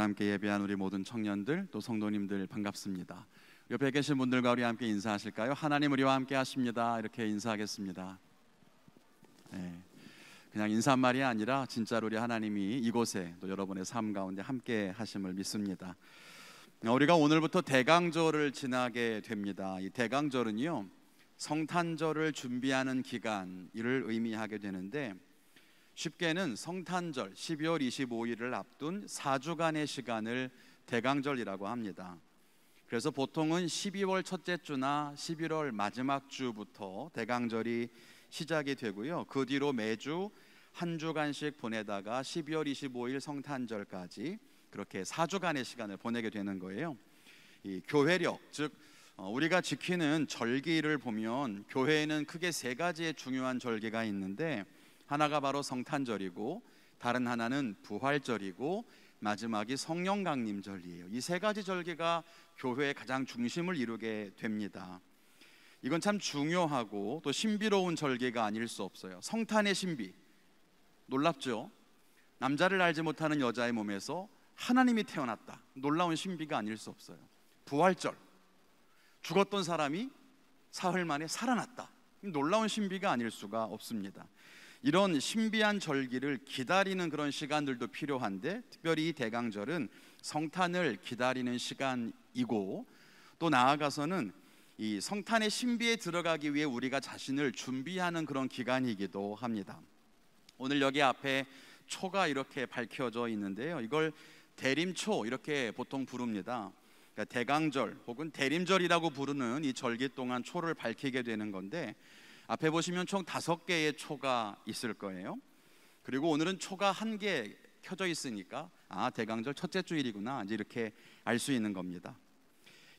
주 함께 예배한 우리 모든 청년들 또 성도님들 반갑습니다. 옆에 계신 분들과 우리 함께 인사하실까요? 하나님 우리와 함께 하십니다. 이렇게 인사하겠습니다. 네. 그냥 인사말이 아니라 진짜로 우리 하나님이 이곳에 또 여러분의 삶 가운데 함께 하심을 믿습니다. 어, 우리가 오늘부터 대강절을 지나게 됩니다. 이 대강절은요. 성탄절을 준비하는 기간 이 의미하게 되는데 쉽게는 성탄절 12월 25일을 앞둔 4주간의 시간을 대강절이라고 합니다. 그래서 보통은 12월 첫째 주나 11월 마지막 주부터 대강절이 시작이 되고요. 그 뒤로 매주 한 주간씩 보내다가 12월 25일 성탄절까지 그렇게 4주간의 시간을 보내게 되는 거예요. 이 교회력, 즉 어, 우리가 지키는 절기를 보면 교회에는 크게 세 가지의 중요한 절기가 있는데 하나가 바로 성탄절이고 다른 하나는 부활절이고 마지막이 성령 강림절이에요. 이 세 가지 절기가 교회의 가장 중심을 이루게 됩니다. 이건 참 중요하고 또 신비로운 절개가 아닐 수 없어요. 성탄의 신비. 놀랍죠? 남자를 알지 못하는 여자의 몸에서 하나님이 태어났다. 놀라운 신비가 아닐 수 없어요. 부활절. 죽었던 사람이 사흘 만에 살아났다. 놀라운 신비가 아닐 수가 없습니다. 이런 신비한 절기를 기다리는 그런 시간들도 필요한데 특별히 대강절은 성탄을 기다리는 시간이고 또 나아가서는 이 성탄의 신비에 들어가기 위해 우리가 자신을 준비하는 그런 기간이기도 합니다. 오늘 여기 앞에 초가 이렇게 밝혀져 있는데요. 이걸 대림초 이렇게 보통 부릅니다. 그러니까 대강절 혹은 대림절이라고 부르는 이 절기 동안 초를 밝히게 되는 건데 앞에 보시면 총 다섯 개의 초가 있을 거예요. 그리고 오늘은 초가 한 개 켜져 있으니까 아 대강절 첫째 주일이구나 이제 이렇게 알 수 있는 겁니다.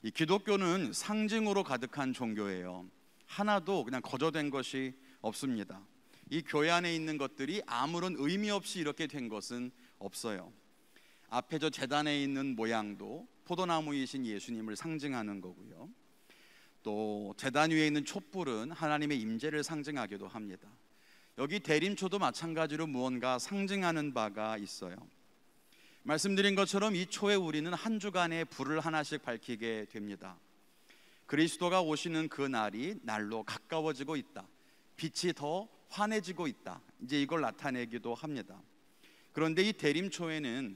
이 기독교는 상징으로 가득한 종교예요. 하나도 그냥 거저된 것이 없습니다. 이 교회 안에 있는 것들이 아무런 의미 없이 이렇게 된 것은 없어요. 앞에 저 재단에 있는 모양도 포도나무이신 예수님을 상징하는 거고요. 또 제단 위에 있는 촛불은 하나님의 임재를 상징하기도 합니다. 여기 대림초도 마찬가지로 무언가 상징하는 바가 있어요. 말씀드린 것처럼 이 초에 우리는 한 주간의 불을 하나씩 밝히게 됩니다. 그리스도가 오시는 그 날이 날로 가까워지고 있다. 빛이 더 환해지고 있다. 이제 이걸 나타내기도 합니다. 그런데 이 대림초에는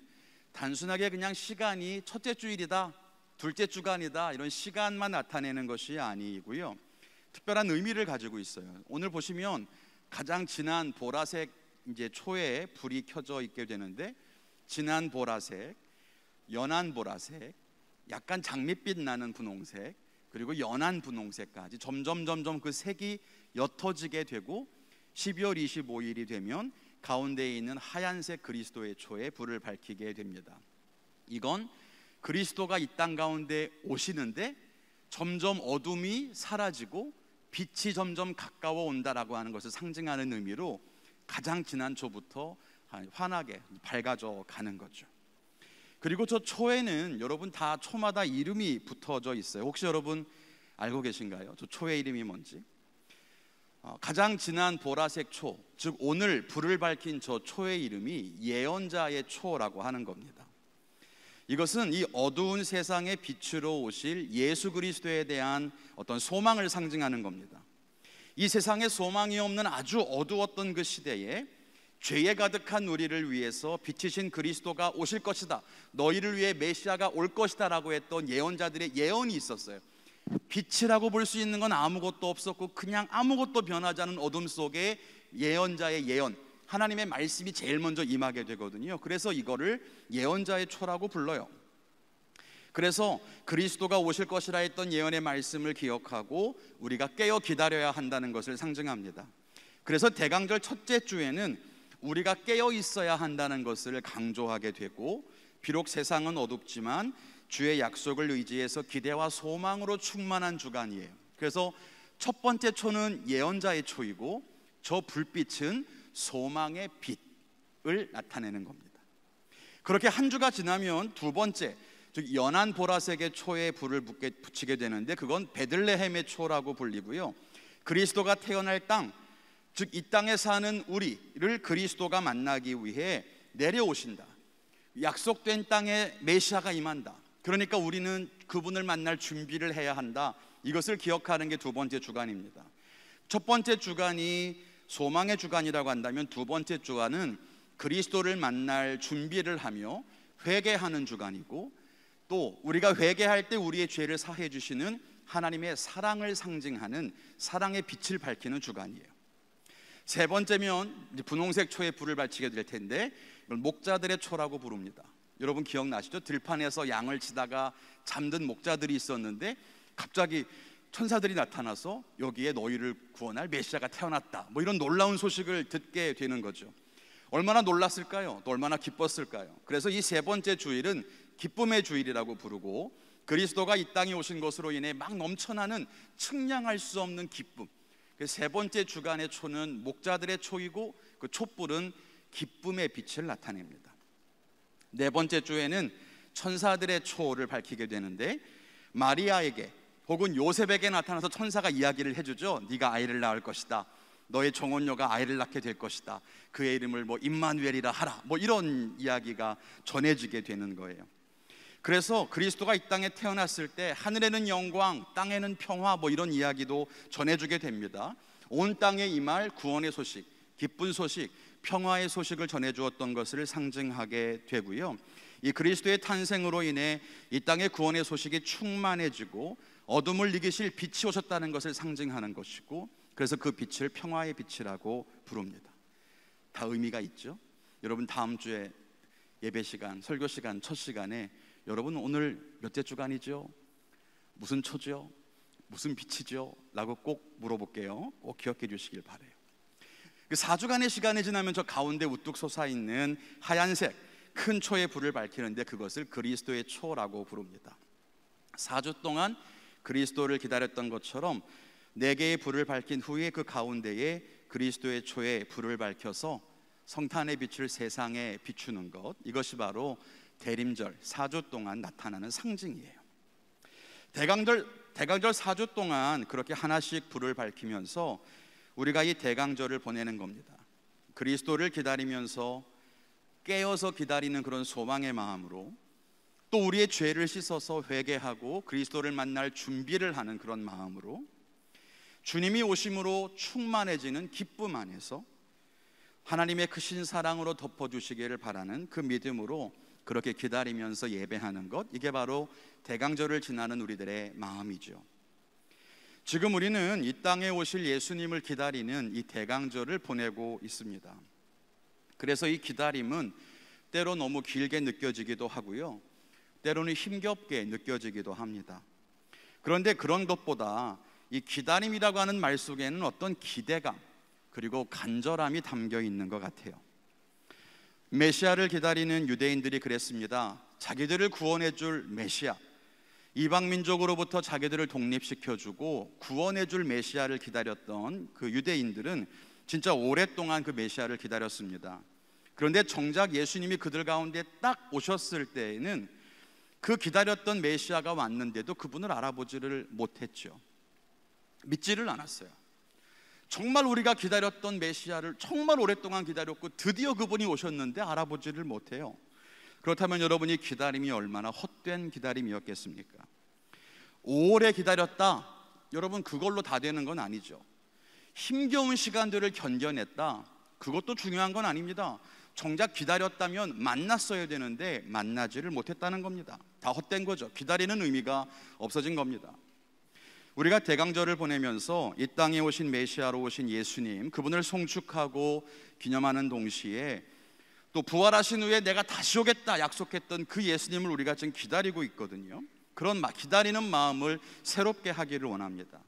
단순하게 그냥 시간이 첫째 주일이다 둘째 주간이다 이런 시간만 나타내는 것이 아니고요. 특별한 의미를 가지고 있어요. 오늘 보시면 가장 진한 보라색 이제 초에 불이 켜져 있게 되는데 진한 보라색, 연한 보라색, 약간 장밋빛 나는 분홍색, 그리고 연한 분홍색까지 점점 점점 그 색이 옅어지게 되고 12월 25일이 되면 가운데에 있는 하얀색 그리스도의 초에 불을 밝히게 됩니다. 이건 그리스도가 이 땅 가운데 오시는데 점점 어둠이 사라지고 빛이 점점 가까워 온다라고 하는 것을 상징하는 의미로 가장 지난 초부터 아, 환하게 밝아져 가는 거죠. 그리고 저 초에는 여러분 다 초마다 이름이 붙어져 있어요. 혹시 여러분 알고 계신가요? 저 초의 이름이 뭔지? 어, 가장 진한 보라색 초, 즉 오늘 불을 밝힌 저 초의 이름이 예언자의 초라고 하는 겁니다. 이것은 이 어두운 세상의 빛으로 오실 예수 그리스도에 대한 어떤 소망을 상징하는 겁니다. 이 세상에 소망이 없는 아주 어두웠던 그 시대에 죄에 가득한 우리를 위해서 빛이신 그리스도가 오실 것이다. 너희를 위해 메시아가 올 것이다라고 했던 예언자들의 예언이 있었어요. 빛이라고 볼 수 있는 건 아무것도 없었고 그냥 아무것도 변하지 않은 어둠 속에 예언자의 예언, 하나님의 말씀이 제일 먼저 임하게 되거든요. 그래서 이거를 예언자의 초라고 불러요. 그래서 그리스도가 오실 것이라 했던 예언의 말씀을 기억하고 우리가 깨어 기다려야 한다는 것을 상징합니다. 그래서 대강절 첫째 주에는 우리가 깨어 있어야 한다는 것을 강조하게 되고 비록 세상은 어둡지만 주의 약속을 의지해서 기대와 소망으로 충만한 주간이에요. 그래서 첫 번째 초는 예언자의 초이고 저 불빛은 소망의 빛을 나타내는 겁니다. 그렇게 한 주가 지나면 두 번째, 즉 연한 보라색의 초에 불을 붙게, 붙이게 되는데 그건 베들레헴의 초라고 불리고요. 그리스도가 태어날 땅, 즉 이 땅에 사는 우리를 그리스도가 만나기 위해 내려오신다. 약속된 땅에 메시아가 임한다. 그러니까 우리는 그분을 만날 준비를 해야 한다. 이것을 기억하는 게 두 번째 주간입니다. 첫 번째 주간이 소망의 주간이라고 한다면 두 번째 주간은 그리스도를 만날 준비를 하며 회개하는 주간이고 또 우리가 회개할 때 우리의 죄를 사해 주시는 하나님의 사랑을 상징하는 사랑의 빛을 밝히는 주간이에요. 세 번째면 분홍색 초에 불을 밝히게될 텐데 목자들의 초라고 부릅니다. 여러분 기억나시죠? 들판에서 양을 치다가 잠든 목자들이 있었는데 갑자기 천사들이 나타나서 여기에 너희를 구원할 메시아가 태어났다. 뭐 이런 놀라운 소식을 듣게 되는 거죠. 얼마나 놀랐을까요? 또 얼마나 기뻤을까요? 그래서 이 세 번째 주일은 기쁨의 주일이라고 부르고 그리스도가 이 땅에 오신 것으로 인해 막 넘쳐나는 측량할 수 없는 기쁨. 그 세 번째 주간의 초는 목자들의 초이고 그 촛불은 기쁨의 빛을 나타냅니다. 네 번째 주에는 천사들의 초를 밝히게 되는데 마리아에게 혹은 요셉에게 나타나서 천사가 이야기를 해주죠. 네가 아이를 낳을 것이다. 너의 종혼녀가 아이를 낳게 될 것이다. 그의 이름을 뭐임만누이라 하라. 뭐 이런 이야기가 전해지게 되는 거예요. 그래서 그리스도가 이 땅에 태어났을 때 하늘에는 영광, 땅에는 평화 뭐 이런 이야기도 전해주게 됩니다. 온 땅에 임할 구원의 소식, 기쁜 소식, 평화의 소식을 전해주었던 것을 상징하게 되고요. 이 그리스도의 탄생으로 인해 이 땅의 구원의 소식이 충만해지고 어둠을 이기실 빛이 오셨다는 것을 상징하는 것이고 그래서 그 빛을 평화의 빛이라고 부릅니다. 다 의미가 있죠. 여러분 다음 주에 예배 시간, 설교 시간 첫 시간에 여러분 오늘 몇째 주간이죠? 무슨 초죠? 무슨 빛이죠? 라고 꼭 물어볼게요. 꼭 기억해 주시길 바래요. 그 4주간의 시간이 지나면 저 가운데 우뚝 솟아 있는 하얀색 큰 초의 불을 밝히는데 그것을 그리스도의 초라고 부릅니다. 4주 동안 그리스도를 기다렸던 것처럼 네 개의 불을 밝힌 후에 그 가운데에 그리스도의 초에 불을 밝혀서 성탄의 빛을 세상에 비추는 것 이것이 바로 대림절 4주 동안 나타나는 상징이에요. 대강절 대강절 4주 동안 그렇게 하나씩 불을 밝히면서 우리가 이 대강절을 보내는 겁니다. 그리스도를 기다리면서 깨어서 기다리는 그런 소망의 마음으로 또 우리의 죄를 씻어서 회개하고 그리스도를 만날 준비를 하는 그런 마음으로 주님이 오심으로 충만해지는 기쁨 안에서 하나님의 크신 사랑으로 덮어주시기를 바라는 그 믿음으로 그렇게 기다리면서 예배하는 것 이게 바로 대강절을 지나는 우리들의 마음이죠. 지금 우리는 이 땅에 오실 예수님을 기다리는 이 대강절을 보내고 있습니다. 그래서 이 기다림은 때로 너무 길게 느껴지기도 하고요. 때로는 힘겹게 느껴지기도 합니다. 그런데 그런 것보다 이 기다림이라고 하는 말 속에는 어떤 기대감 그리고 간절함이 담겨 있는 것 같아요. 메시아를 기다리는 유대인들이 그랬습니다. 자기들을 구원해 줄 메시아, 이방 민족으로부터 자기들을 독립시켜 주고 구원해 줄 메시아를 기다렸던 그 유대인들은 진짜 오랫동안 그 메시아를 기다렸습니다. 그런데 정작 예수님이 그들 가운데 딱 오셨을 때에는 그 기다렸던 메시아가 왔는데도 그분을 알아보지를 못했죠. 믿지를 않았어요. 정말 우리가 기다렸던 메시아를 정말 오랫동안 기다렸고 드디어 그분이 오셨는데 알아보지를 못해요. 그렇다면 여러분이 기다림이 얼마나 헛된 기다림이었겠습니까? 오래 기다렸다. 여러분 그걸로 다 되는 건 아니죠. 힘겨운 시간들을 견뎌냈다. 그것도 중요한 건 아닙니다. 정작 기다렸다면 만났어야 되는데 만나지를 못했다는 겁니다. 다 헛된 거죠. 기다리는 의미가 없어진 겁니다. 우리가 대강절을 보내면서 이 땅에 오신 메시아로 오신 예수님, 그분을 송축하고 기념하는 동시에 또 부활하신 후에 내가 다시 오겠다 약속했던 그 예수님을 우리가 지금 기다리고 있거든요. 그런 기다리는 마음을 새롭게 하기를 원합니다.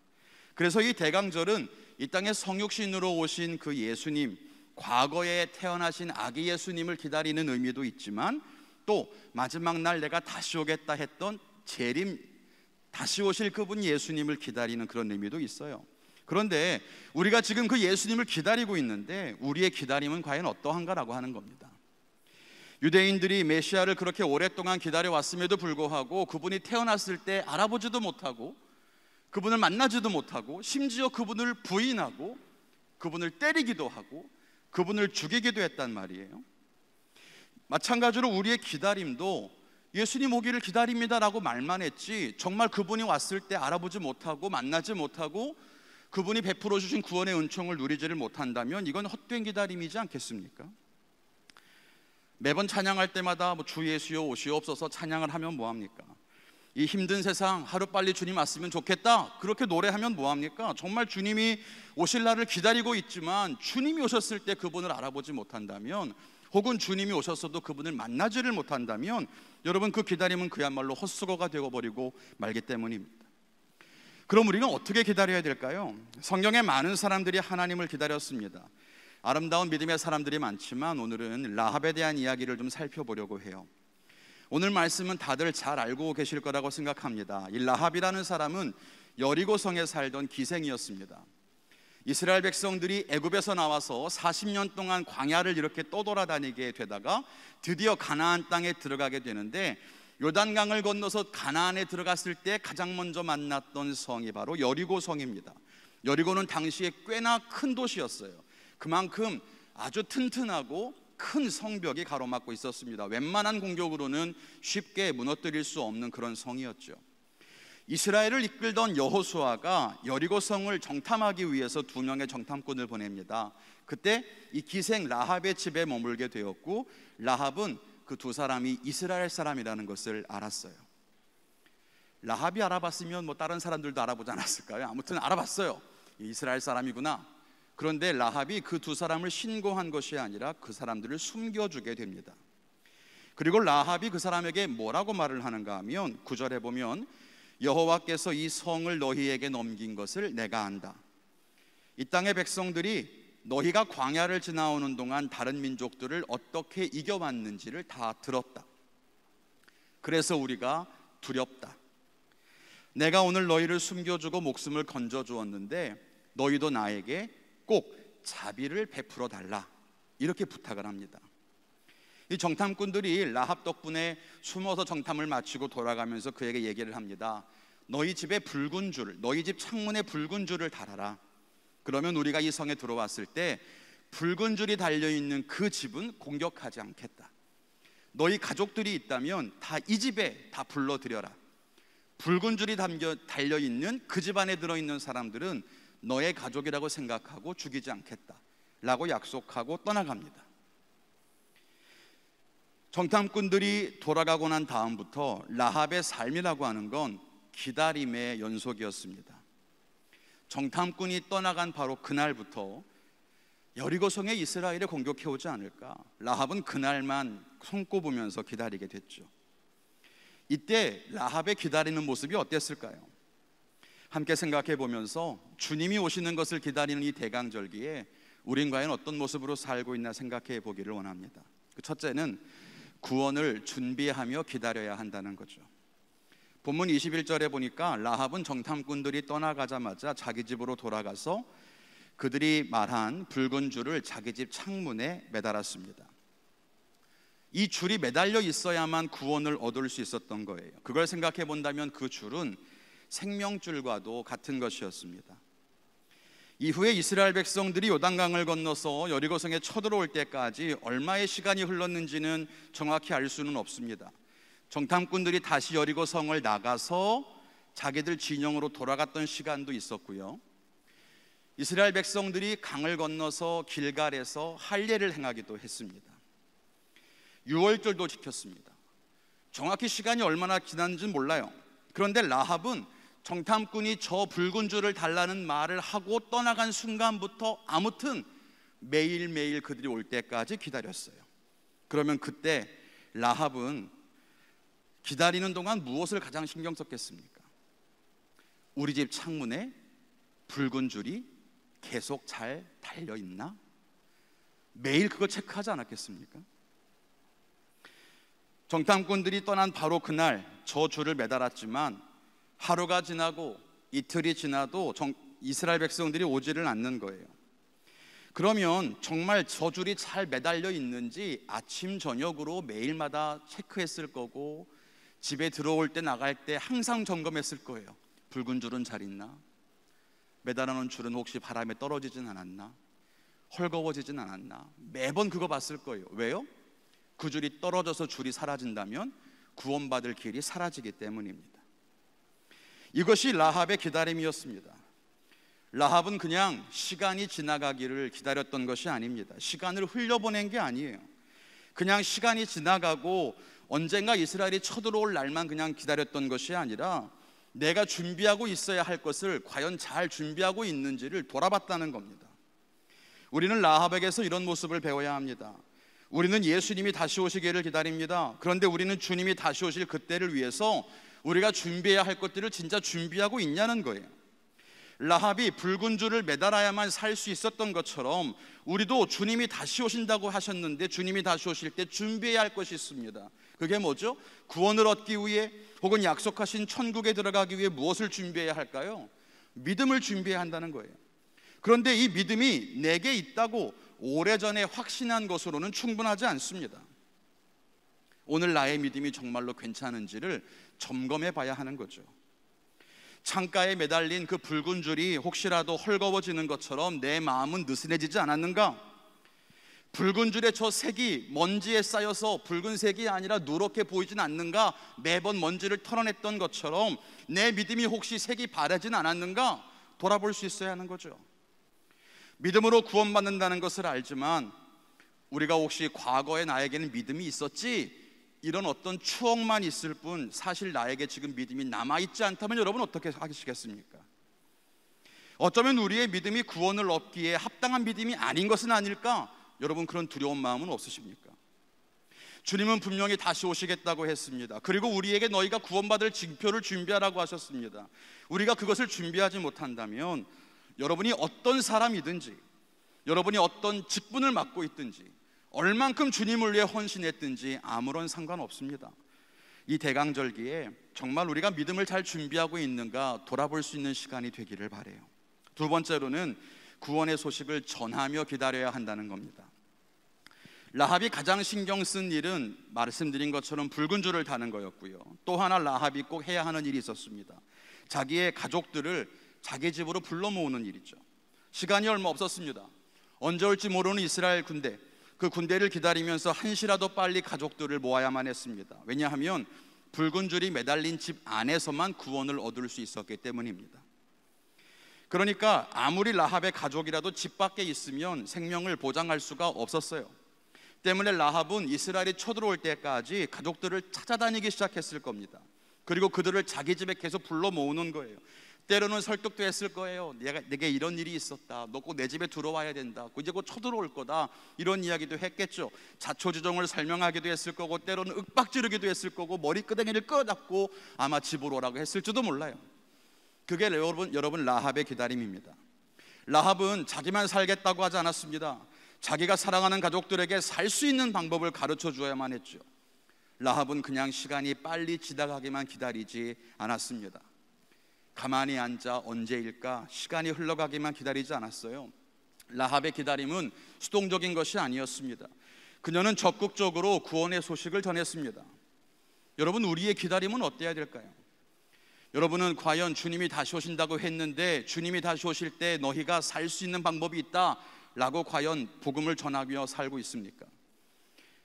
그래서 이 대강절은 이 땅에 성육신으로 오신 그 예수님, 과거에 태어나신 아기 예수님을 기다리는 의미도 있지만 또 마지막 날 내가 다시 오겠다 했던 재림 다시 오실 그분 예수님을 기다리는 그런 의미도 있어요. 그런데 우리가 지금 그 예수님을 기다리고 있는데 우리의 기다림은 과연 어떠한가라고 하는 겁니다. 유대인들이 메시아를 그렇게 오랫동안 기다려왔음에도 불구하고 그분이 태어났을 때 알아보지도 못하고 그분을 만나지도 못하고 심지어 그분을 부인하고 그분을 때리기도 하고 그분을 죽이기도 했단 말이에요. 마찬가지로 우리의 기다림도 예수님 오기를 기다립니다라고 말만 했지 정말 그분이 왔을 때 알아보지 못하고 만나지 못하고 그분이 베풀어 주신 구원의 은총을 누리지를 못한다면 이건 헛된 기다림이지 않겠습니까? 매번 찬양할 때마다 뭐주 예수여 오시옵소서 찬양을 하면 뭐 합니까? 이 힘든 세상 하루빨리 주님 왔으면 좋겠다. 그렇게 노래하면 뭐합니까? 정말 주님이 오실 날을 기다리고 있지만 주님이 오셨을 때 그분을 알아보지 못한다면 혹은 주님이 오셨어도 그분을 만나지를 못한다면 여러분 그 기다림은 그야말로 헛수고가 되어버리고 말기 때문입니다. 그럼 우리는 어떻게 기다려야 될까요? 성경에 많은 사람들이 하나님을 기다렸습니다. 아름다운 믿음의 사람들이 많지만 오늘은 라합에 대한 이야기를 좀 살펴보려고 해요. 오늘 말씀은 다들 잘 알고 계실 거라고 생각합니다. 이 라합이라는 사람은 여리고 성에 살던 기생이었습니다. 이스라엘 백성들이 애굽에서 나와서 40년 동안 광야를 이렇게 떠돌아다니게 되다가 드디어 가나안 땅에 들어가게 되는데 요단강을 건너서 가나안에 들어갔을 때 가장 먼저 만났던 성이 바로 여리고 성입니다. 여리고는 당시에 꽤나 큰 도시였어요. 그만큼 아주 튼튼하고 큰 성벽이 가로막고 있었습니다. 웬만한 공격으로는 쉽게 무너뜨릴 수 없는 그런 성이었죠. 이스라엘을 이끌던 여호수아가 여리고 성을 정탐하기 위해서 두 명의 정탐꾼을 보냅니다. 그때 이 기생 라합의 집에 머물게 되었고 라합은 그 두 사람이 이스라엘 사람이라는 것을 알았어요. 라합이 알아봤으면 뭐 다른 사람들도 알아보지 않았을까요? 아무튼 알아봤어요. 이스라엘 사람이구나. 그런데 라합이 그 두 사람을 신고한 것이 아니라 그 사람들을 숨겨주게 됩니다. 그리고 라합이 그 사람에게 뭐라고 말을 하는가 하면 구절에 보면 여호와께서 이 성을 너희에게 넘긴 것을 내가 안다. 이 땅의 백성들이 너희가 광야를 지나오는 동안 다른 민족들을 어떻게 이겨왔는지를 다 들었다. 그래서 우리가 두렵다. 내가 오늘 너희를 숨겨주고 목숨을 건져주었는데 너희도 나에게 꼭 자비를 베풀어 달라 이렇게 부탁을 합니다. 이 정탐꾼들이 라합 덕분에 숨어서 정탐을 마치고 돌아가면서 그에게 얘기를 합니다. 너희 집에 붉은 줄, 너희 집 창문에 붉은 줄을 달아라. 그러면 우리가 이 성에 들어왔을 때 붉은 줄이 달려 있는 그 집은 공격하지 않겠다. 너희 가족들이 있다면 다 이 집에 다 불러들여라. 붉은 줄이 담겨 달려 있는 그 집안에 들어 있는 사람들은 너의 가족이라고 생각하고 죽이지 않겠다. 라고 약속하고 떠나갑니다. 정탐꾼들이 돌아가고 난 다음부터 라합의 삶이라고 하는 건 기다림의 연속이었습니다. 정탐꾼이 떠나간 바로 그날부터 여리고성에 이스라엘을 공격해 오지 않을까. 라합은 그날만 손꼽으면서 기다리게 됐죠. 이때 라합의 기다리는 모습이 어땠을까요? 함께 생각해 보면서 주님이 오시는 것을 기다리는 이 대강절기에 우린 과연 어떤 모습으로 살고 있나 생각해 보기를 원합니다. 그 첫째는 구원을 준비하며 기다려야 한다는 거죠. 본문 21절에 보니까 라합은 정탐꾼들이 떠나가자마자 자기 집으로 돌아가서 그들이 말한 붉은 줄을 자기 집 창문에 매달았습니다. 이 줄이 매달려 있어야만 구원을 얻을 수 있었던 거예요. 그걸 생각해 본다면 그 줄은 생명줄과도 같은 것이었습니다. 이후에 이스라엘 백성들이 요단강을 건너서 여리고성에 쳐들어올 때까지 얼마의 시간이 흘렀는지는 정확히 알 수는 없습니다. 정탐꾼들이 다시 여리고성을 나가서 자기들 진영으로 돌아갔던 시간도 있었고요. 이스라엘 백성들이 강을 건너서 길갈에서 할례를 행하기도 했습니다. 유월절도 지켰습니다. 정확히 시간이 얼마나 지났는지 몰라요. 그런데 라합은 정탐꾼이 저 붉은 줄을 달라는 말을 하고 떠나간 순간부터 아무튼 매일매일 그들이 올 때까지 기다렸어요. 그러면 그때 라합은 기다리는 동안 무엇을 가장 신경 썼겠습니까? 우리 집 창문에 붉은 줄이 계속 잘 달려 있나? 매일 그걸 체크하지 않았겠습니까? 정탐꾼들이 떠난 바로 그날 저 줄을 매달았지만 하루가 지나고 이틀이 지나도 정, 이스라엘 백성들이 오지를 않는 거예요. 그러면 정말 저 줄이 잘 매달려 있는지 아침 저녁으로 매일마다 체크했을 거고 집에 들어올 때 나갈 때 항상 점검했을 거예요. 붉은 줄은 잘 있나? 매달아 놓은 줄은 혹시 바람에 떨어지진 않았나? 헐거워지진 않았나? 매번 그거 봤을 거예요. 왜요? 그 줄이 떨어져서 줄이 사라진다면 구원받을 길이 사라지기 때문입니다. 이것이 라합의 기다림이었습니다. 라합은 그냥 시간이 지나가기를 기다렸던 것이 아닙니다. 시간을 흘려보낸 게 아니에요. 그냥 시간이 지나가고 언젠가 이스라엘이 쳐들어올 날만 그냥 기다렸던 것이 아니라 내가 준비하고 있어야 할 것을 과연 잘 준비하고 있는지를 돌아봤다는 겁니다. 우리는 라합에게서 이런 모습을 배워야 합니다. 우리는 예수님이 다시 오시기를 기다립니다. 그런데 우리는 주님이 다시 오실 그때를 위해서 우리가 준비해야 할 것들을 진짜 준비하고 있냐는 거예요. 라합이 붉은 줄을 매달아야만 살 수 있었던 것처럼 우리도 주님이 다시 오신다고 하셨는데 주님이 다시 오실 때 준비해야 할 것이 있습니다. 그게 뭐죠? 구원을 얻기 위해 혹은 약속하신 천국에 들어가기 위해 무엇을 준비해야 할까요? 믿음을 준비해야 한다는 거예요. 그런데 이 믿음이 내게 있다고 오래전에 확신한 것으로는 충분하지 않습니다. 오늘 나의 믿음이 정말로 괜찮은지를 점검해 봐야 하는 거죠. 창가에 매달린 그 붉은 줄이 혹시라도 헐거워지는 것처럼 내 마음은 느슨해지지 않았는가? 붉은 줄의 저 색이 먼지에 쌓여서 붉은색이 아니라 누렇게 보이진 않는가? 매번 먼지를 털어냈던 것처럼 내 믿음이 혹시 색이 바래진 않았는가? 돌아볼 수 있어야 하는 거죠. 믿음으로 구원받는다는 것을 알지만 우리가 혹시 과거의 나에게는 믿음이 있었지? 이런 어떤 추억만 있을 뿐 사실 나에게 지금 믿음이 남아있지 않다면 여러분 어떻게 하시겠습니까? 어쩌면 우리의 믿음이 구원을 얻기에 합당한 믿음이 아닌 것은 아닐까? 여러분 그런 두려운 마음은 없으십니까? 주님은 분명히 다시 오시겠다고 했습니다. 그리고 우리에게 너희가 구원받을 징표를 준비하라고 하셨습니다. 우리가 그것을 준비하지 못한다면 여러분이 어떤 사람이든지 여러분이 어떤 직분을 맡고 있든지 얼만큼 주님을 위해 헌신했든지 아무런 상관없습니다. 이 대강절기에 정말 우리가 믿음을 잘 준비하고 있는가 돌아볼 수 있는 시간이 되기를 바래요. 두 번째로는 구원의 소식을 전하며 기다려야 한다는 겁니다. 라합이 가장 신경 쓴 일은 말씀드린 것처럼 붉은 줄을 다는 거였고요. 또 하나 라합이 꼭 해야 하는 일이 있었습니다. 자기의 가족들을 자기 집으로 불러 모으는 일이죠. 시간이 얼마 없었습니다. 언제 올지 모르는 이스라엘 군대 그 군대를 기다리면서 한시라도 빨리 가족들을 모아야만 했습니다. 왜냐하면 붉은 줄이 매달린 집 안에서만 구원을 얻을 수 있었기 때문입니다. 그러니까 아무리 라합의 가족이라도 집 밖에 있으면 생명을 보장할 수가 없었어요. 때문에 라합은 이스라엘이 쳐들어올 때까지 가족들을 찾아다니기 시작했을 겁니다. 그리고 그들을 자기 집에 계속 불러 모으는 거예요. 때로는 설득도 했을 거예요. 내가 내게 이런 일이 있었다. 너 꼭 내 집에 들어와야 된다. 이제 곧 쳐들어올 거다. 이런 이야기도 했겠죠. 자초지종을 설명하기도 했을 거고 때로는 윽박지르기도 했을 거고 머리끄댕이를 끄어잡고 아마 집으로 오라고 했을지도 몰라요. 그게 여러분 여러분 라합의 기다림입니다. 라합은 자기만 살겠다고 하지 않았습니다. 자기가 사랑하는 가족들에게 살 수 있는 방법을 가르쳐 주어야만 했죠. 라합은 그냥 시간이 빨리 지나가기만 기다리지 않았습니다. 가만히 앉아 언제일까 시간이 흘러가기만 기다리지 않았어요. 라합의 기다림은 수동적인 것이 아니었습니다. 그녀는 적극적으로 구원의 소식을 전했습니다. 여러분 우리의 기다림은 어때야 될까요? 여러분은 과연 주님이 다시 오신다고 했는데 주님이 다시 오실 때 너희가 살 수 있는 방법이 있다라고 과연 복음을 전하며 살고 있습니까?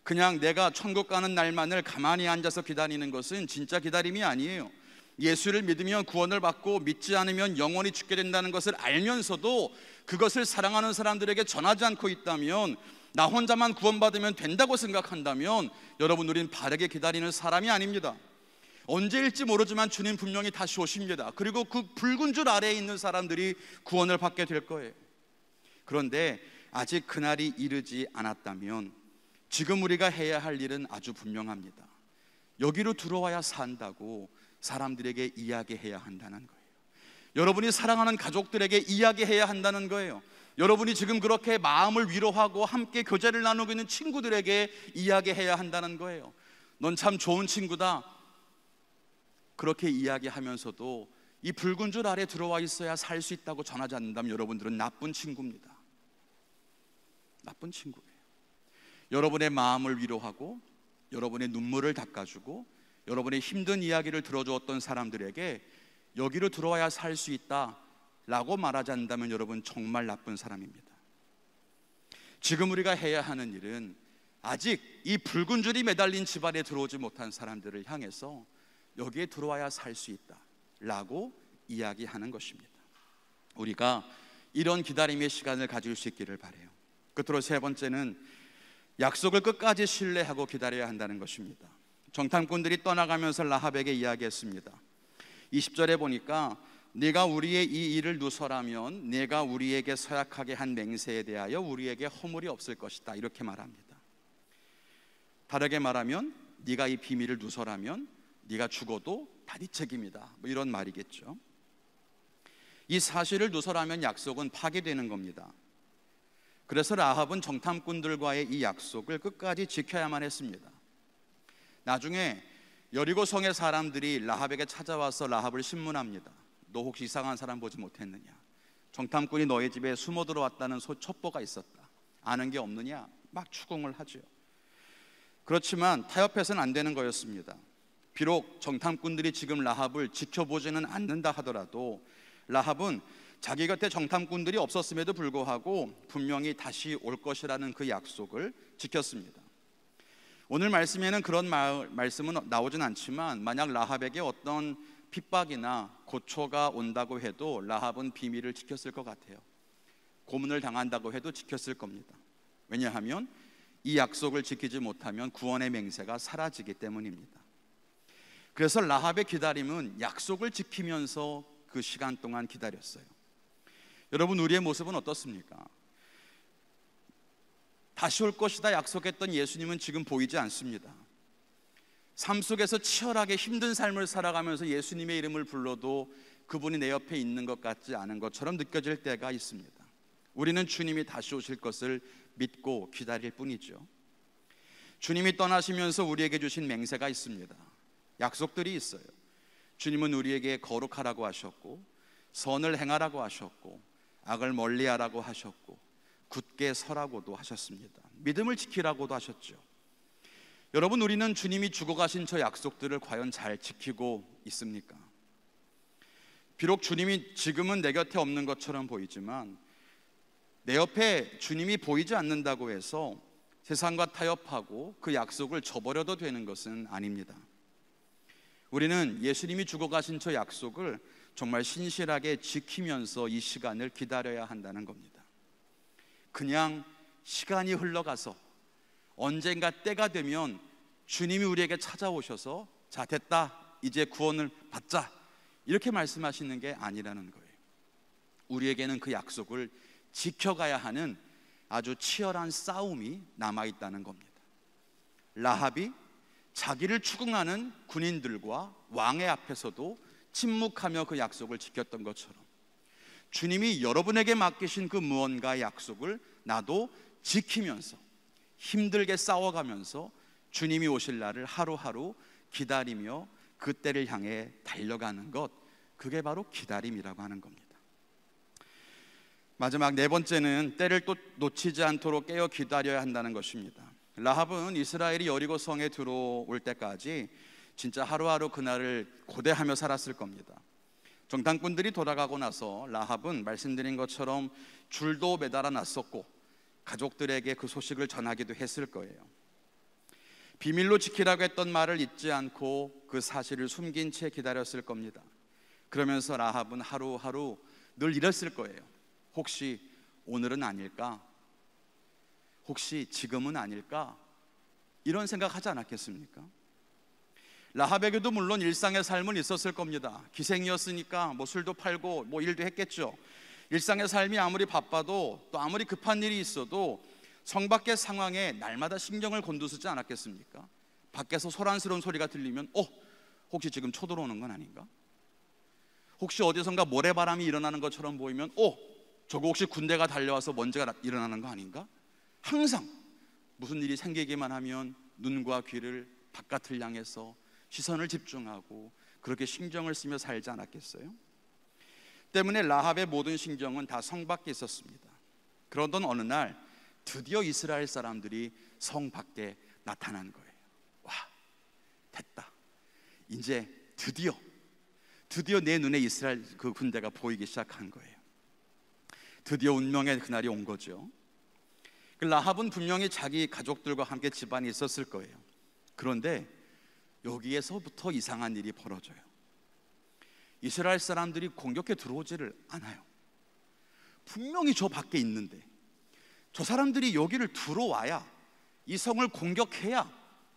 그냥 내가 천국 가는 날만을 가만히 앉아서 기다리는 것은 진짜 기다림이 아니에요. 예수를 믿으면 구원을 받고 믿지 않으면 영원히 죽게 된다는 것을 알면서도 그것을 사랑하는 사람들에게 전하지 않고 있다면 나 혼자만 구원받으면 된다고 생각한다면 여러분 우리 바르게 기다리는 사람이 아닙니다. 언제일지 모르지만 주님 분명히 다시 오십니다. 그리고 그 붉은 줄 아래에 있는 사람들이 구원을 받게 될 거예요. 그런데 아직 그날이 이르지 않았다면 지금 우리가 해야 할 일은 아주 분명합니다. 여기로 들어와야 산다고 사람들에게 이야기해야 한다는 거예요. 여러분이 사랑하는 가족들에게 이야기해야 한다는 거예요. 여러분이 지금 그렇게 마음을 위로하고 함께 교제를 나누고 있는 친구들에게 이야기해야 한다는 거예요. 넌 참 좋은 친구다. 그렇게 이야기하면서도 이 붉은 줄 아래 들어와 있어야 살 수 있다고 전하지 않는다면 여러분들은 나쁜 친구입니다. 나쁜 친구예요. 여러분의 마음을 위로하고 여러분의 눈물을 닦아주고 여러분의 힘든 이야기를 들어주었던 사람들에게 여기로 들어와야 살 수 있다 라고 말하지 않는다면 여러분 정말 나쁜 사람입니다. 지금 우리가 해야 하는 일은 아직 이 붉은 줄이 매달린 집안에 들어오지 못한 사람들을 향해서 여기에 들어와야 살 수 있다 라고 이야기하는 것입니다. 우리가 이런 기다림의 시간을 가질 수 있기를 바래요. 끝으로 세 번째는 약속을 끝까지 신뢰하고 기다려야 한다는 것입니다. 정탐꾼들이 떠나가면서 라합에게 이야기했습니다. 20절에 보니까 네가 우리의 이 일을 누설하면 네가 우리에게 서약하게 한 맹세에 대하여 우리에게 허물이 없을 것이다. 이렇게 말합니다. 다르게 말하면 네가 이 비밀을 누설하면 네가 죽어도 다리책입니다. 뭐 이런 말이겠죠. 이 사실을 누설하면 약속은 파괴되는 겁니다. 그래서 라합은 정탐꾼들과의 이 약속을 끝까지 지켜야만 했습니다. 나중에 여리고 성의 사람들이 라합에게 찾아와서 라합을 신문합니다. 너 혹시 이상한 사람 보지 못했느냐? 정탐꾼이 너의 집에 숨어 들어왔다는 소 첩보가 있었다. 아는 게 없느냐? 막 추궁을 하죠. 그렇지만 타협해서는 안 되는 거였습니다. 비록 정탐꾼들이 지금 라합을 지켜보지는 않는다 하더라도 라합은 자기 곁에 정탐꾼들이 없었음에도 불구하고 분명히 다시 올 것이라는 그 약속을 지켰습니다. 오늘 말씀에는 그런 말, 말씀은 나오진 않지만 만약 라합에게 어떤 핍박이나 고초가 온다고 해도 라합은 비밀을 지켰을 것 같아요. 고문을 당한다고 해도 지켰을 겁니다. 왜냐하면 이 약속을 지키지 못하면 구원의 맹세가 사라지기 때문입니다. 그래서 라합의 기다림은 약속을 지키면서 그 시간 동안 기다렸어요. 여러분 우리의 모습은 어떻습니까? 다시 올 것이다 약속했던 예수님은 지금 보이지 않습니다. 삶 속에서 치열하게 힘든 삶을 살아가면서 예수님의 이름을 불러도 그분이 내 옆에 있는 것 같지 않은 것처럼 느껴질 때가 있습니다. 우리는 주님이 다시 오실 것을 믿고 기다릴 뿐이죠. 주님이 떠나시면서 우리에게 주신 맹세가 있습니다. 약속들이 있어요. 주님은 우리에게 거룩하라고 하셨고 선을 행하라고 하셨고 악을 멀리하라고 하셨고 굳게 서라고도 하셨습니다. 믿음을 지키라고도 하셨죠. 여러분, 우리는 주님이 죽어가신 저 약속들을 과연 잘 지키고 있습니까? 비록 주님이 지금은 내 곁에 없는 것처럼 보이지만 내 옆에 주님이 보이지 않는다고 해서 세상과 타협하고 그 약속을 저버려도 되는 것은 아닙니다. 우리는 예수님이 죽어가신 저 약속을 정말 신실하게 지키면서 이 시간을 기다려야 한다는 겁니다. 그냥 시간이 흘러가서 언젠가 때가 되면 주님이 우리에게 찾아오셔서 자 됐다 이제 구원을 받자 이렇게 말씀하시는 게 아니라는 거예요. 우리에게는 그 약속을 지켜가야 하는 아주 치열한 싸움이 남아 있다는 겁니다. 라합이 자기를 추궁하는 군인들과 왕의 앞에서도 침묵하며 그 약속을 지켰던 것처럼 주님이 여러분에게 맡기신 그 무언가의 약속을 나도 지키면서 힘들게 싸워가면서 주님이 오실 날을 하루하루 기다리며 그때를 향해 달려가는 것 그게 바로 기다림이라고 하는 겁니다. 마지막 네 번째는 때를 또 놓치지 않도록 깨어 기다려야 한다는 것입니다. 라합은 이스라엘이 여리고 성에 들어올 때까지 진짜 하루하루 그날을 고대하며 살았을 겁니다. 정당꾼들이 돌아가고 나서 라합은 말씀드린 것처럼 줄도 매달아 놨었고 가족들에게 그 소식을 전하기도 했을 거예요. 비밀로 지키라고 했던 말을 잊지 않고 그 사실을 숨긴 채 기다렸을 겁니다. 그러면서 라합은 하루하루 늘 이랬을 거예요. 혹시 오늘은 아닐까? 혹시 지금은 아닐까? 이런 생각 하지 않았겠습니까? 라합에게도 물론 일상의 삶은 있었을 겁니다. 기생이었으니까 뭐 술도 팔고 뭐 일도 했겠죠. 일상의 삶이 아무리 바빠도 또 아무리 급한 일이 있어도 성 밖의 상황에 날마다 신경을 곤두쓰지 않았겠습니까? 밖에서 소란스러운 소리가 들리면 어 혹시 지금 쳐들어오는 건 아닌가? 혹시 어디선가 모래바람이 일어나는 것처럼 보이면 어 저거 혹시 군대가 달려와서 먼지가 일어나는 거 아닌가? 항상 무슨 일이 생기기만 하면 눈과 귀를 바깥을 향해서 시선을 집중하고 그렇게 신경을 쓰며 살지 않았겠어요? 때문에 라합의 모든 신경은 다 성 밖에 있었습니다. 그러던 어느 날 드디어 이스라엘 사람들이 성 밖에 나타난 거예요. 와, 됐다. 이제 드디어 드디어 내 눈에 이스라엘 그 군대가 보이기 시작한 거예요. 드디어 운명의 그날이 온 거죠. 그 라합은 분명히 자기 가족들과 함께 집안에 있었을 거예요. 그런데 여기에서부터 이상한 일이 벌어져요. 이스라엘 사람들이 공격해 들어오지를 않아요. 분명히 저 밖에 있는데 저 사람들이 여기를 들어와야 이 성을 공격해야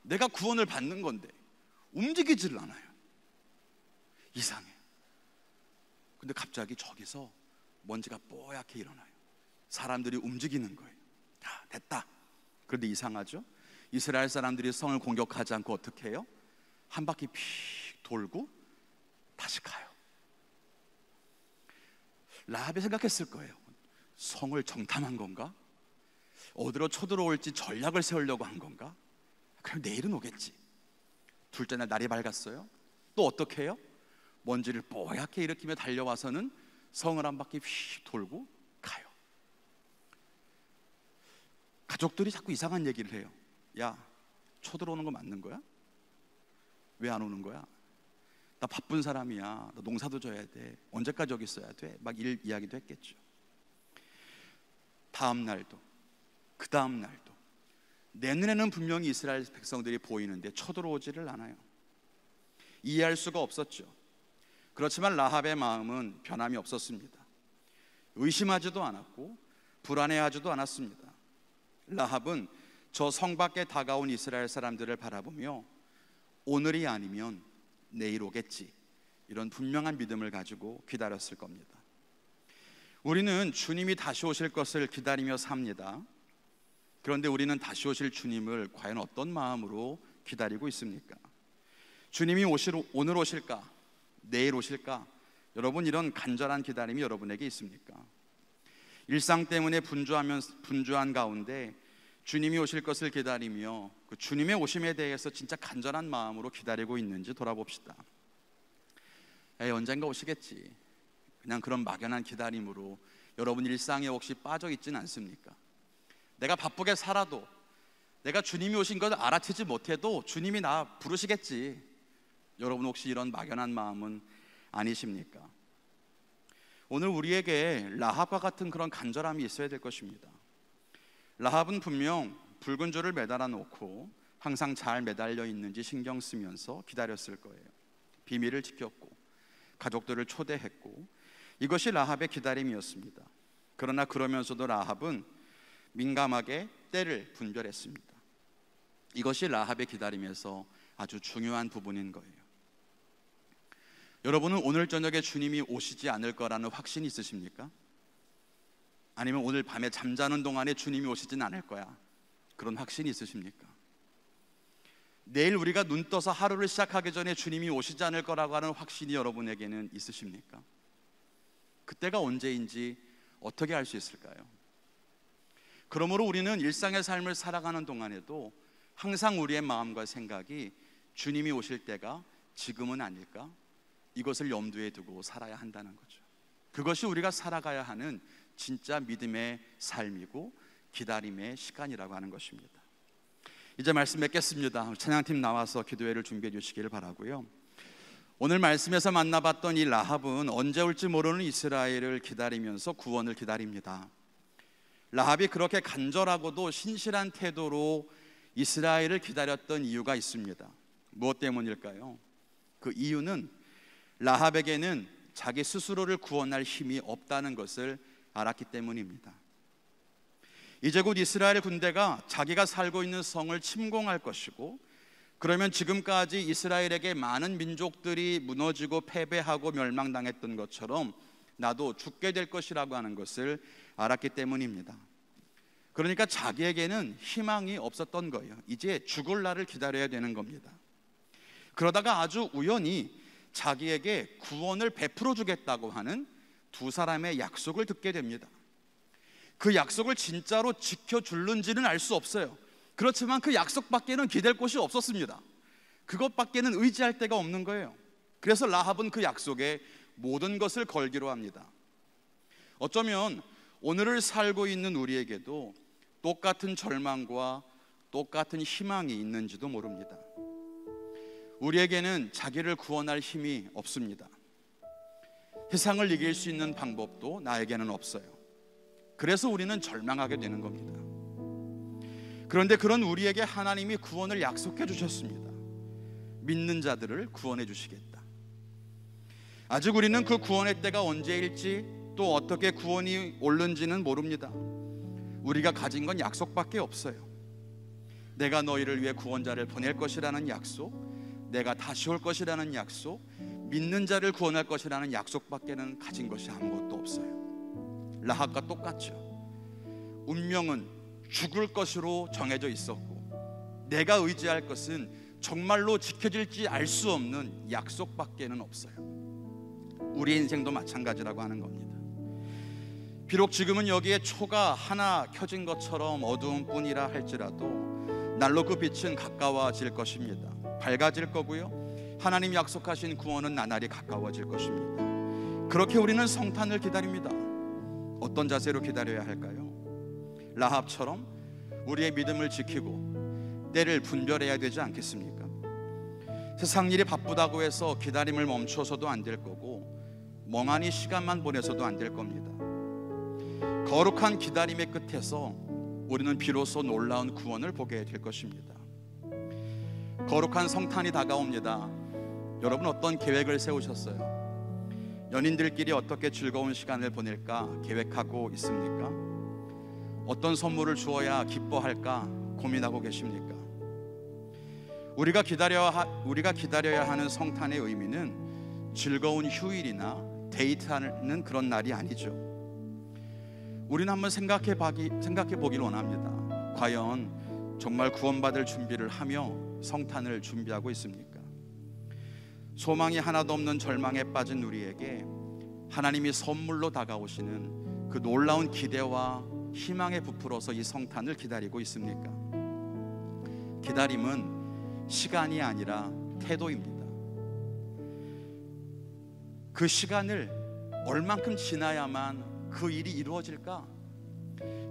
내가 구원을 받는 건데 움직이질 않아요. 이상해. 근데 갑자기 저기서 먼지가 뽀얗게 일어나요. 사람들이 움직이는 거예요. 아, 됐다. 그런데 이상하죠? 이스라엘 사람들이 성을 공격하지 않고 어떻게 해요? 한 바퀴 휙 돌고 다시 가요. 라합이 생각했을 거예요. 성을 정탐한 건가? 어디로 쳐들어올지 전략을 세우려고 한 건가? 그럼 내일은 오겠지. 둘째 날 날이 밝았어요. 또 어떻게 해요? 먼지를 뽀얗게 일으키며 달려와서는 성을 한 바퀴 휙 돌고 가요. 가족들이 자꾸 이상한 얘기를 해요. 야, 쳐들어오는 거 맞는 거야? 왜안 오는 거야? 나 바쁜 사람이야. 나 농사도 져야 돼. 언제까지 여기 있어야 돼? 막일 이야기도 했겠죠. 다음 날도 그 다음 날도 내 눈에는 분명히 이스라엘 백성들이 보이는데 쳐들어오지를 않아요. 이해할 수가 없었죠. 그렇지만 라합의 마음은 변함이 없었습니다. 의심하지도 않았고 불안해하지도 않았습니다. 라합은 저 성 밖에 다가온 이스라엘 사람들을 바라보며 오늘이 아니면 내일 오겠지. 이런 분명한 믿음을 가지고 기다렸을 겁니다. 우리는 주님이 다시 오실 것을 기다리며 삽니다. 그런데 우리는 다시 오실 주님을 과연 어떤 마음으로 기다리고 있습니까? 주님이 오실, 오늘 오실까? 내일 오실까? 여러분 이런 간절한 기다림이 여러분에게 있습니까? 일상 때문에 분주하면 분주한 가운데 주님이 오실 것을 기다리며 그 주님의 오심에 대해서 진짜 간절한 마음으로 기다리고 있는지 돌아봅시다. 에 언젠가 오시겠지. 그냥 그런 막연한 기다림으로 여러분 일상에 혹시 빠져 있진 않습니까? 내가 바쁘게 살아도 내가 주님이 오신 것을 알아채지 못해도 주님이 나 부르시겠지. 여러분 혹시 이런 막연한 마음은 아니십니까? 오늘 우리에게 라합과 같은 그런 간절함이 있어야 될 것입니다. 라합은 분명 붉은 줄을 매달아 놓고 항상 잘 매달려 있는지 신경 쓰면서 기다렸을 거예요. 비밀을 지켰고 가족들을 초대했고 이것이 라합의 기다림이었습니다. 그러나 그러면서도 라합은 민감하게 때를 분별했습니다. 이것이 라합의 기다림에서 아주 중요한 부분인 거예요. 여러분은 오늘 저녁에 주님이 오시지 않을 거라는 확신이 있으십니까? 아니면 오늘 밤에 잠자는 동안에 주님이 오시진 않을 거야. 그런 확신이 있으십니까? 내일 우리가 눈 떠서 하루를 시작하기 전에 주님이 오시지 않을 거라고 하는 확신이 여러분에게는 있으십니까? 그때가 언제인지 어떻게 알 수 있을까요? 그러므로 우리는 일상의 삶을 살아가는 동안에도 항상 우리의 마음과 생각이 주님이 오실 때가 지금은 아닐까? 이것을 염두에 두고 살아야 한다는 거죠. 그것이 우리가 살아가야 하는 진짜 믿음의 삶이고 기다림의 시간이라고 하는 것입니다. 이제 말씀 맺겠습니다. 찬양팀 나와서 기도회를 준비해 주시기를 바라고요. 오늘 말씀에서 만나봤던 이 라합은 언제 올지 모르는 이스라엘을 기다리면서 구원을 기다립니다. 라합이 그렇게 간절하고도 신실한 태도로 이스라엘을 기다렸던 이유가 있습니다. 무엇 때문일까요? 그 이유는 라합에게는 자기 스스로를 구원할 힘이 없다는 것을 알았기 때문입니다. 이제 곧 이스라엘 군대가 자기가 살고 있는 성을 침공할 것이고 그러면 지금까지 이스라엘에게 많은 민족들이 무너지고 패배하고 멸망당했던 것처럼 나도 죽게 될 것이라고 하는 것을 알았기 때문입니다. 그러니까 자기에게는 희망이 없었던 거예요. 이제 죽을 날을 기다려야 되는 겁니다. 그러다가 아주 우연히 자기에게 구원을 베풀어 주겠다고 하는 두 사람의 약속을 듣게 됩니다. 그 약속을 진짜로 지켜줄는지는 알 수 없어요. 그렇지만 그 약속밖에는 기댈 곳이 없었습니다. 그것밖에는 의지할 데가 없는 거예요. 그래서 라합은 그 약속에 모든 것을 걸기로 합니다. 어쩌면 오늘을 살고 있는 우리에게도 똑같은 절망과 똑같은 희망이 있는지도 모릅니다. 우리에게는 자기를 구원할 힘이 없습니다. 세상을 이길 수 있는 방법도 나에게는 없어요. 그래서 우리는 절망하게 되는 겁니다. 그런데 그런 우리에게 하나님이 구원을 약속해 주셨습니다. 믿는 자들을 구원해 주시겠다. 아직 우리는 그 구원의 때가 언제일지 또 어떻게 구원이 오른지는 모릅니다. 우리가 가진 건 약속밖에 없어요. 내가 너희를 위해 구원자를 보낼 것이라는 약속, 내가 다시 올 것이라는 약속, 믿는 자를 구원할 것이라는 약속밖에는 가진 것이 아무것도 없어요. 라합과 똑같죠. 운명은 죽을 것으로 정해져 있었고 내가 의지할 것은 정말로 지켜질지 알 수 없는 약속밖에는 없어요. 우리 인생도 마찬가지라고 하는 겁니다. 비록 지금은 여기에 초가 하나 켜진 것처럼 어두운 뿐이라 할지라도 날로 그 빛은 가까워질 것입니다. 밝아질 거고요. 하나님 약속하신 구원은 나날이 가까워질 것입니다. 그렇게 우리는 성탄을 기다립니다. 어떤 자세로 기다려야 할까요? 라합처럼 우리의 믿음을 지키고 때를 분별해야 되지 않겠습니까? 세상 일이 바쁘다고 해서 기다림을 멈춰서도 안 될 거고 멍하니 시간만 보내서도 안 될 겁니다. 거룩한 기다림의 끝에서 우리는 비로소 놀라운 구원을 보게 될 것입니다. 거룩한 성탄이 다가옵니다. 여러분 어떤 계획을 세우셨어요? 연인들끼리 어떻게 즐거운 시간을 보낼까 계획하고 있습니까? 어떤 선물을 주어야 기뻐할까 고민하고 계십니까? 우리가 기다려 우리가 기다려야 하는 성탄의 의미는 즐거운 휴일이나 데이트하는 그런 날이 아니죠. 우리는 한번 생각해 보기 생각해 보길 원합니다. 과연 정말 구원받을 준비를 하며 성탄을 준비하고 있습니까? 소망이 하나도 없는 절망에 빠진 우리에게 하나님이 선물로 다가오시는 그 놀라운 기대와 희망에 부풀어서 이 성탄을 기다리고 있습니까? 기다림은 시간이 아니라 태도입니다. 그 시간을 얼만큼 지나야만 그 일이 이루어질까?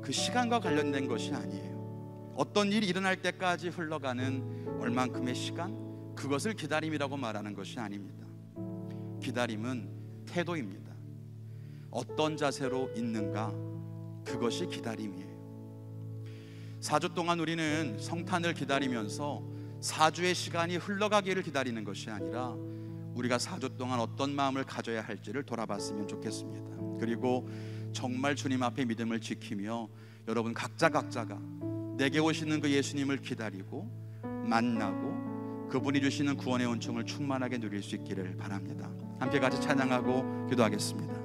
그 시간과 관련된 것이 아니에요. 어떤 일이 일어날 때까지 흘러가는 얼만큼의 시간, 그것을 기다림이라고 말하는 것이 아닙니다. 기다림은 태도입니다. 어떤 자세로 있는가 그것이 기다림이에요. 4주 동안 우리는 성탄을 기다리면서 4주의 시간이 흘러가기를 기다리는 것이 아니라 우리가 4주 동안 어떤 마음을 가져야 할지를 돌아봤으면 좋겠습니다. 그리고 정말 주님 앞에 믿음을 지키며 여러분 각자 각자가 내게 오시는 그 예수님을 기다리고 만나고 그분이 주시는 구원의 은총을 충만하게 누릴 수 있기를 바랍니다. 함께 같이 찬양하고 기도하겠습니다.